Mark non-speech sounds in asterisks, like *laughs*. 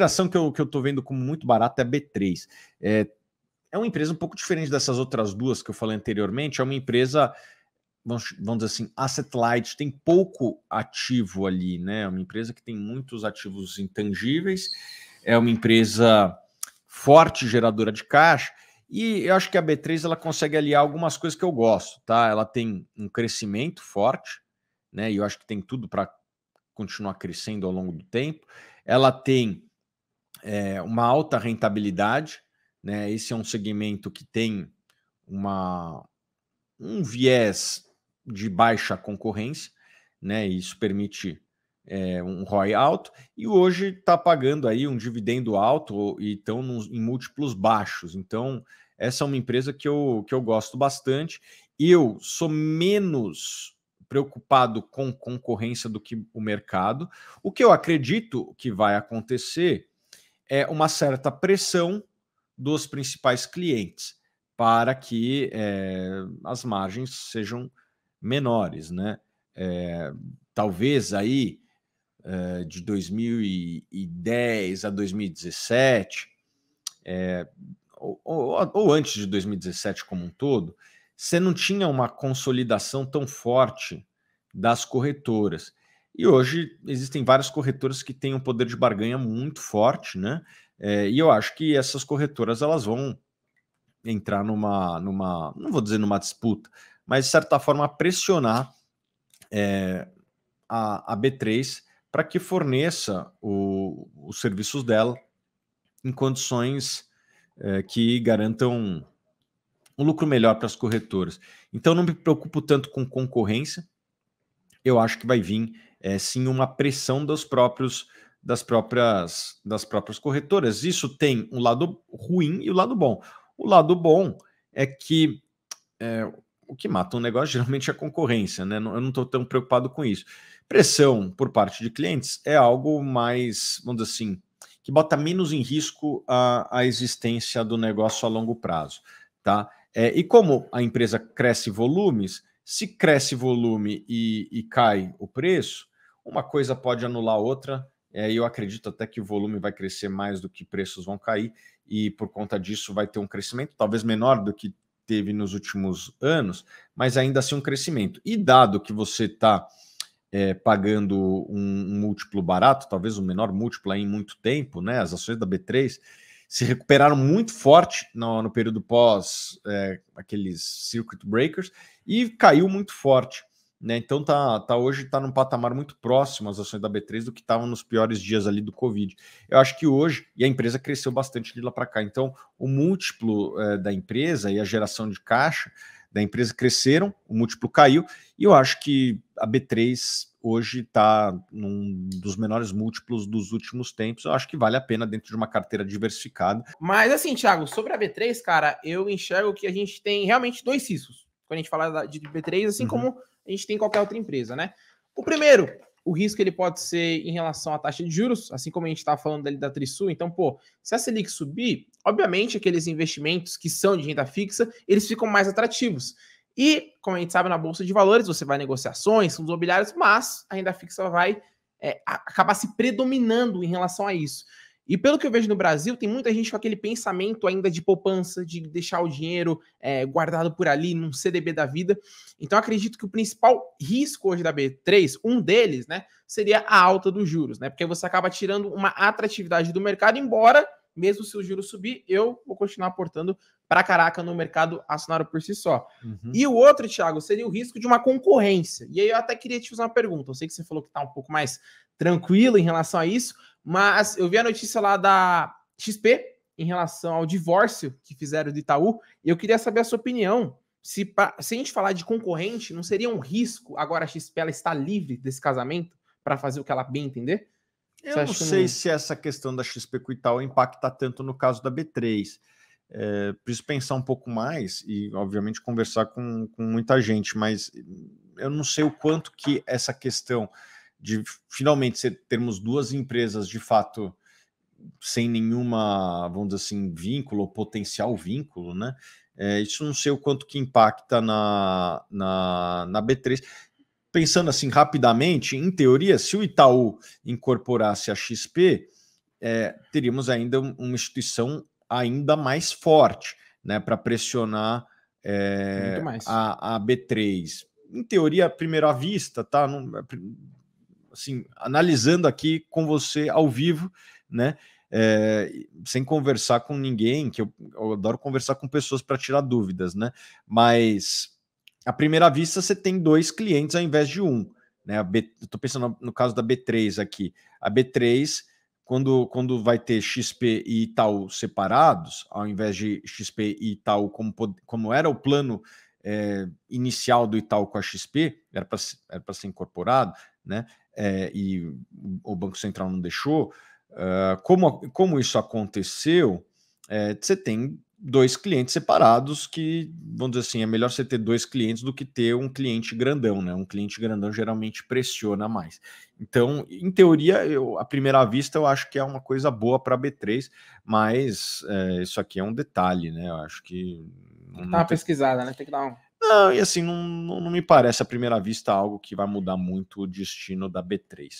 A ação que eu, que eu tô vendo como muito barata é a B3. É, é uma empresa um pouco diferente dessas outras duas que eu falei anteriormente, é uma empresa, vamos, vamos dizer assim, asset light, tem pouco ativo ali, né? É uma empresa que tem muitos ativos intangíveis, é uma empresa forte geradora de caixa, e eu acho que a B3 ela consegue aliar algumas coisas que eu gosto, tá? Ela tem um crescimento forte, né? E eu acho que tem tudo para continuar crescendo ao longo do tempo. Ela tem é, uma alta rentabilidade. Né? Esse é um segmento que tem uma, um viés de baixa concorrência, né? Isso permite é, um ROI alto e hoje está pagando aí um dividendo alto e estão em múltiplos baixos. Então, essa é uma empresa que eu, que eu gosto bastante. Eu sou menos preocupado com concorrência do que o mercado. O que eu acredito que vai acontecer é, uma certa pressão dos principais clientes para que é, as margens sejam menores, né? É, talvez aí é, de 2010 a 2017, é, ou, ou, ou, antes de 2017 como um todo, você não tinha uma consolidação tão forte das corretoras. E hoje existem várias corretoras que têm um poder de barganha muito forte, né? É, e eu acho que essas corretoras elas vão entrar numa, numa, não vou dizer numa disputa, mas de certa forma pressionar é, a, a B3 para que forneça o, os serviços dela em condições é, que garantam um lucro melhor para as corretoras. Então não me preocupo tanto com concorrência, eu acho que vai vir é sim uma pressão dos próprios das próprias das próprias corretoras. Isso tem um lado ruim e o um lado bom. O lado bom é que é, o que mata um negócio *laughs* geralmente é a concorrência, né? Eu não estou tão preocupado com isso. Pressão por parte de clientes é algo mais, vamos dizer assim, que bota menos em risco a, a existência do negócio a longo prazo, tá? É, e como a empresa cresce volumes, se cresce volume e, e cai o preço, uma coisa pode anular outra, é, eu acredito até que o volume vai crescer mais do que preços vão cair, e por conta disso vai ter um crescimento talvez menor do que teve nos últimos anos, mas ainda assim um crescimento. E dado que você está é, pagando um, um, múltiplo barato, talvez o menor múltiplo em muito tempo, né? As ações da B3 se recuperaram muito forte no, no período pós é, aqueles circuit breakers e caiu muito forte. Né? Então tá, tá hoje está num patamar muito próximo às ações da B3 do que estavam nos piores dias ali do Covid. Eu acho que hoje, e a empresa cresceu bastante de lá para cá, então o múltiplo é, da empresa e a geração de caixa da empresa cresceram, o múltiplo caiu, e eu acho que a B3 hoje está num dos menores múltiplos dos últimos tempos. Eu acho que vale a pena dentro de uma carteira diversificada. Mas assim, Thiago, sobre a B3, cara, eu enxergo que a gente tem realmente dois riscos Quando a gente fala de B3, assim uhum. como a gente tem qualquer outra empresa, né? O primeiro, o risco ele pode ser em relação à taxa de juros, assim como a gente está falando ali da Trisul. Então, pô, se a Selic subir, obviamente aqueles investimentos que são de renda fixa, eles ficam mais atrativos. E, como a gente sabe, na Bolsa de Valores, você vai negociações, fundos imobiliários, mas a renda fixa vai é, acabar se predominando em relação a isso. E pelo que eu vejo no Brasil, tem muita gente com aquele pensamento ainda de poupança, de deixar o dinheiro é, guardado por ali num CDB da vida. Então, acredito que o principal risco hoje da B3, um deles, né, seria a alta dos juros, né? Porque você acaba tirando uma atratividade do mercado, embora mesmo se o juro subir, eu vou continuar aportando para caraca no mercado acionário por si só. Uhum. E o outro, Thiago, seria o risco de uma concorrência. E aí eu até queria te fazer uma pergunta. Eu sei que você falou que está um pouco mais tranquilo em relação a isso, mas eu vi a notícia lá da XP em relação ao divórcio que fizeram do Itaú, e eu queria saber a sua opinião. Se, pra, se a gente falar de concorrente, não seria um risco agora a XP ela estar livre desse casamento para fazer o que ela bem entender? Eu não sei se essa questão da XP com o Itaú impacta tanto no caso da B3. É, preciso pensar um pouco mais e, obviamente, conversar com, com muita gente, mas eu não sei o quanto que essa questão de finalmente termos duas empresas de fato sem nenhuma, vamos dizer assim, vínculo ou potencial vínculo, né? É, isso não sei o quanto que impacta na, na, na B3. Pensando assim rapidamente, em teoria, se o Itaú incorporasse a XP, é, teríamos ainda uma instituição ainda mais forte né, para pressionar é, a, a B3. Em teoria, à primeira vista, tá? Não, é, assim, analisando aqui com você ao vivo, né? É, sem conversar com ninguém, que eu, eu adoro conversar com pessoas para tirar dúvidas, né? Mas à primeira vista você tem dois clientes ao invés de um. Né? A B, eu pensando no caso da B3 aqui. A B3, quando, quando vai ter XP e Itaú separados, ao invés de XP e Itaú, como, como era o plano é, inicial do Itaú com a XP, era para ser incorporado, né? É, e o Banco Central não deixou. Uh, como, como isso aconteceu, é, você tem dois clientes separados que, vamos dizer assim, é melhor você ter dois clientes do que ter um cliente grandão, né? Um cliente grandão geralmente pressiona mais. Então, em teoria, eu, à primeira vista, eu acho que é uma coisa boa para a B3, mas é, isso aqui é um detalhe, né? Eu acho que não, dá uma tem... pesquisada, né? Tem que dar um. Não, e assim, não, não me parece à primeira vista algo que vai mudar muito o destino da B3.